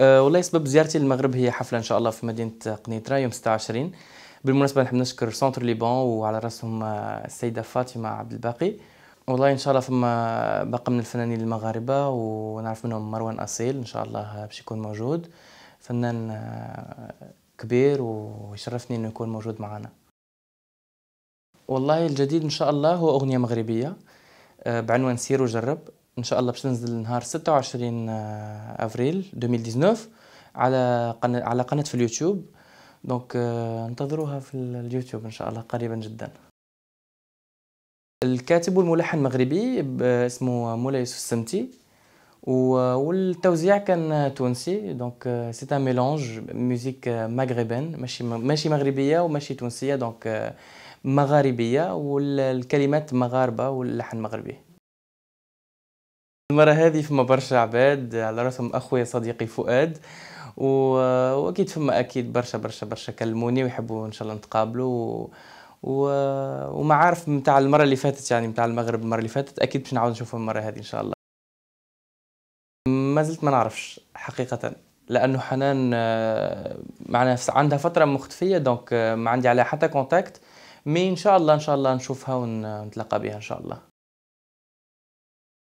آه، والله سبب زيارتي للمغرب هي حفله ان شاء الله في مدينه قنيطره يوم 26 بالمناسبه نحب نشكر سونتر ليبون وعلى راسهم آه، السيده فاطمه عبد الباقي والله ان شاء الله فما بقى من الفنانين المغاربه ونعرف منهم مروان اصيل ان شاء الله باش يكون موجود فنان آه، كبير ويشرفني انه يكون موجود معنا والله الجديد ان شاء الله هو اغنيه مغربيه بعنوان سير وجرب ان شاء الله باش تنزل نهار 26 آه، افريل 2019 على قناه على قناه في اليوتيوب دونك آه، انتظروها في اليوتيوب ان شاء الله قريبا جدا الكاتب والملحن مغربي اسمه مولاي يوسف السمتي والتوزيع كان تونسي دونك سي ان ميلونج ميوزيك مغربين ماشي ماشي مغربيه وماشي تونسيه دونك آه، مغاربيه والكلمات مغاربه واللحن مغربي المرة هذه فما برشا عباد على راسهم أخويا صديقي فؤاد و... وأكيد فما أكيد برشا برشا برشا كلموني ويحبوا إن شاء الله نتقابلوا و... و... عارف متاع المرة اللي فاتت يعني متاع المغرب المرة اللي فاتت أكيد باش نعاود نشوفهم المرة هذه إن شاء الله ما زلت ما نعرفش حقيقة لأنه حنان آه، معناها عندها فترة مختفية دونك آه، ما عندي عليها حتى كونتاكت مي إن شاء الله إن شاء الله نشوفها ونتلاقى بها إن شاء الله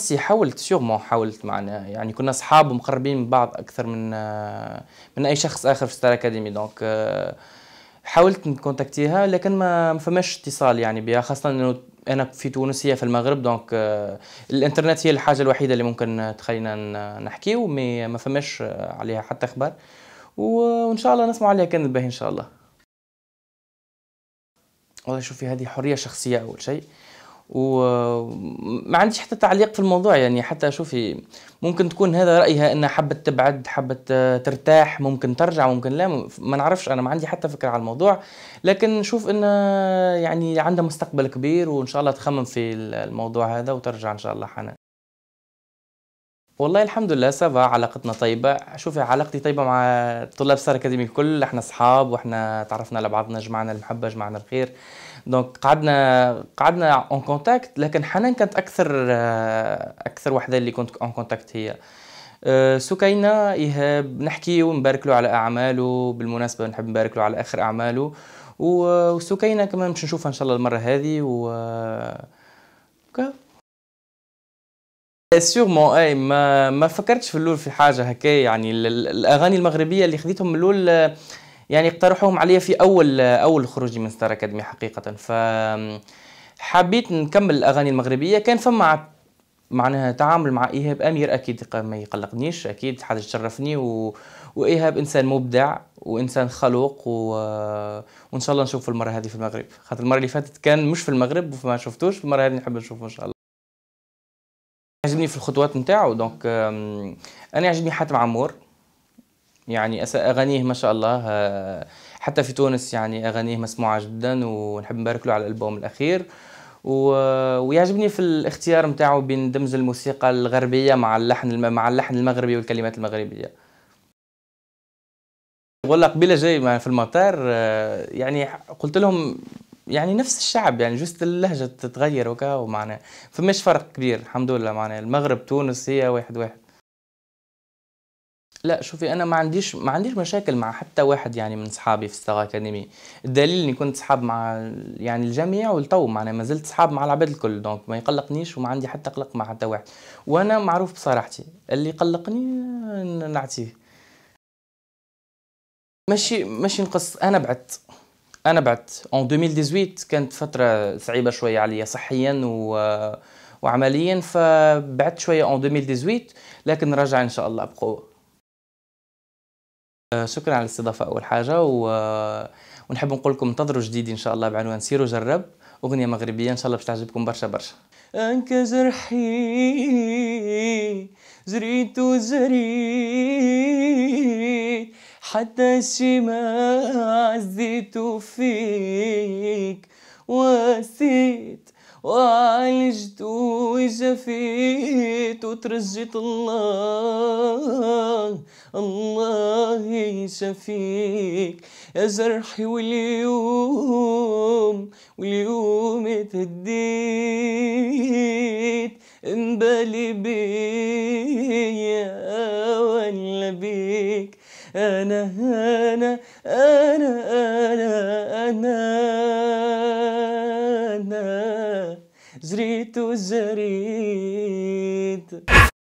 سي حاولت سيغمون حاولت معنا يعني كنا اصحاب ومقربين من بعض اكثر من آه، من اي شخص اخر في ستار اكاديمي دونك آه، حاولت نكونتاكتيها لكن ما فماش اتصال يعني بها خاصه انه انا في تونس هي في المغرب دونك آه، الانترنت هي الحاجه الوحيده اللي ممكن تخلينا نحكيو مي ما فماش عليها حتى اخبار وان شاء الله نسمع عليها كان الباهي ان شاء الله والله شوفي هذه حريه شخصيه اول شيء و ما عنديش حتى تعليق في الموضوع يعني حتى شوفي ممكن تكون هذا رايها انها حبت تبعد حبت آه، ترتاح ممكن ترجع ممكن لا ما نعرفش انا ما عندي حتى فكره على الموضوع لكن نشوف ان آه، يعني عندها مستقبل كبير وان شاء الله تخمم في الموضوع هذا وترجع ان شاء الله حنان والله الحمد لله سافا علاقتنا طيبة شوفي علاقتي طيبة مع طلاب سار أكاديمي الكل احنا صحاب واحنا تعرفنا على بعضنا جمعنا المحبة جمعنا الخير دونك قعدنا قعدنا اون كونتاكت لكن حنان كانت اكثر اكثر وحده اللي كنت اون كونتاكت هي أه، سكينة إيهاب نحكي ونبارك له على أعماله بالمناسبة نحب نبارك له على آخر أعماله وسكينة كمان باش نشوفها إن شاء الله المرة هذه و سيغمون اي ما ما فكرتش في اللول في حاجه هكا يعني الاغاني المغربيه اللي خديتهم من اللول يعني اقترحوهم عليا في اول اول خروجي من ستار اكاديمي حقيقه ف حبيت نكمل الاغاني المغربيه كان فما معناها تعامل مع ايهاب امير اكيد ما يقلقنيش اكيد حاجه تشرفني و... وايهاب انسان مبدع وانسان خلوق و... وان شاء الله نشوف المره هذه في المغرب خاطر المره اللي فاتت كان مش في المغرب وما شفتوش المره هذه نحب نشوفه ان شاء الله عجبني في الخطوات نتاعو دونك انا عجبني حاتم عمور يعني اغانيه ما شاء الله آه، حتى في تونس يعني اغانيه مسموعه جدا ونحب نبارك له على الالبوم الاخير و... ويعجبني في الاختيار نتاعو بين دمج الموسيقى الغربيه مع اللحن الم... مع اللحن المغربي والكلمات المغربيه والله قبيله جاي في المطار آه، يعني قلت لهم يعني نفس الشعب يعني جست اللهجه تتغير وكا ومعنا فماش فرق كبير الحمد لله معنا المغرب تونس هي واحد واحد لا شوفي انا ما عنديش ما عنديش مشاكل مع حتى واحد يعني من اصحابي في ستار اكاديمي الدليل اني كنت صحاب مع يعني الجميع والتو معناها ما زلت صحاب مع العباد الكل دونك ما يقلقنيش وما عندي حتى قلق مع حتى واحد وانا معروف بصراحتي اللي يقلقني نعطيه ماشي ماشي نقص انا بعدت انا بعدت اون 2018 كانت فتره صعيبه شويه عليا صحيا و وعمليا فبعدت شويه اون 2018 لكن رجع ان شاء الله بقوه شكرا على الاستضافة أول حاجة و... ونحب نقول لكم انتظروا جديد إن شاء الله بعنوان سيروا جرب أغنية مغربية إن شاء الله باش تعجبكم برشا برشا أنك زرحي زريت وزريت حتى ما عزيت فيك وسيت وعالجت وجفيت وترجيت الله الله انسى فيك يا جرحي واليوم واليوم اتهديت امبالي بيا ولا بيك انا انا انا انا انا, أنا زريت وزريت